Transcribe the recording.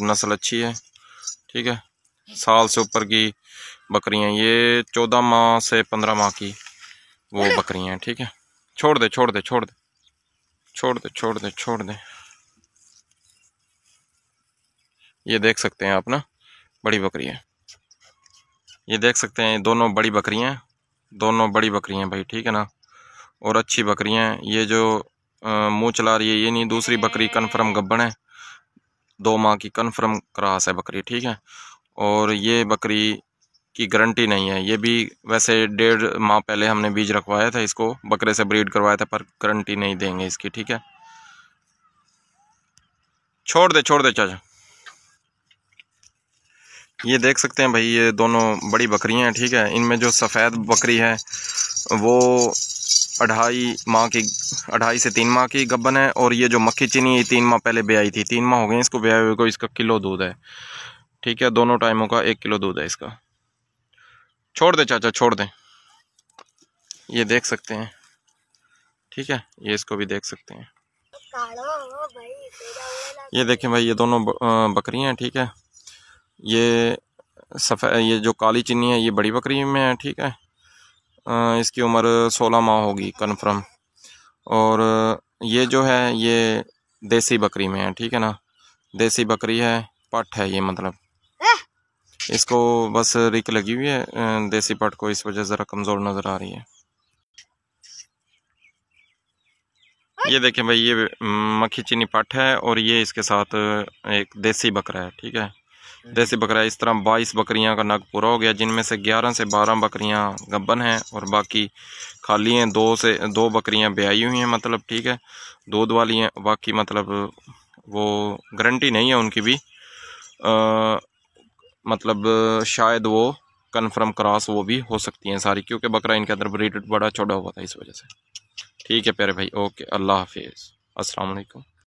और नस्ल अच्छी है ठीक है साल से ऊपर की बकरियां ये चौदह माह से पंद्रह माह की वो बकरियां हैं ठीक है छोड़ दे छोड़ दे छोड़ दे छोड़ दे छोड़ दे छोड़ दे ये देख सकते हैं आप ना बड़ी बकरियां ये देख सकते हैं दोनों बड़ी बकरियां दोनों बड़ी बकरियां भाई ठीक है ना और अच्छी बकरियां ये जो मुँह चला रही है ये नहीं दूसरी बकरी कन्फर्म गब्बन है दो माह की कन्फर्म क्रास है बकरी ठीक है और ये बकरी की गारंटी नहीं है ये भी वैसे डेढ़ माह पहले हमने बीज रखवाया था इसको बकरे से ब्रीड करवाया था पर गारंटी नहीं देंगे इसकी ठीक है छोड़ दे छोड़ दे चाचा ये देख सकते हैं भाई ये दोनों बड़ी बकरियां हैं ठीक है इनमें जो सफ़ेद बकरी है वो अढ़ाई माह की अढ़ाई से तीन माह की गब्बन है और ये जो मक्खी चीनी ये तीन माह पहले ब्याई थी तीन माह हो गए इसको ब्याए हुए को इसका किलो दूध है ठीक है दोनों टाइमों का एक किलो दूध है इसका छोड़ दे चाचा छोड़ दें ये देख सकते हैं ठीक है ये इसको भी देख सकते हैं ये देखें भाई ये दोनों बकरियाँ हैं ठीक है ये सफ़े ये जो काली चीनी है ये बड़ी बकरी में है ठीक है इसकी उम्र सोलह माह होगी कन्फर्म और ये जो है ये देसी बकरी में है ठीक है ना देसी बकरी है पट है ये मतलब इसको बस रिक लगी हुई है देसी पट को इस वजह ज़रा कमज़ोर नज़र आ रही है ये देखें भाई ये मक्खी चीनी पट है और ये इसके साथ एक देसी बकरा है ठीक है देसी बकरा इस तरह बाईस बकरियां का नग पूरा हो गया जिनमें से ग्यारह से बारह बकरियां गबन हैं और बाकी खाली हैं दो से दो बकरियां ब्याई हुई हैं मतलब ठीक है दूध वाली हैं बाकी मतलब वो गारंटी नहीं है उनकी भी आ, मतलब शायद वो कन्फर्म क्रॉस वो भी हो सकती हैं सारी क्योंकि बकरा इनके अंदर ब्रीड बड़ा छोटा हुआ था इस वजह से ठीक है प्यारे भाई ओके अल्लाह हाफिज़ अस्सलाम वालेकुम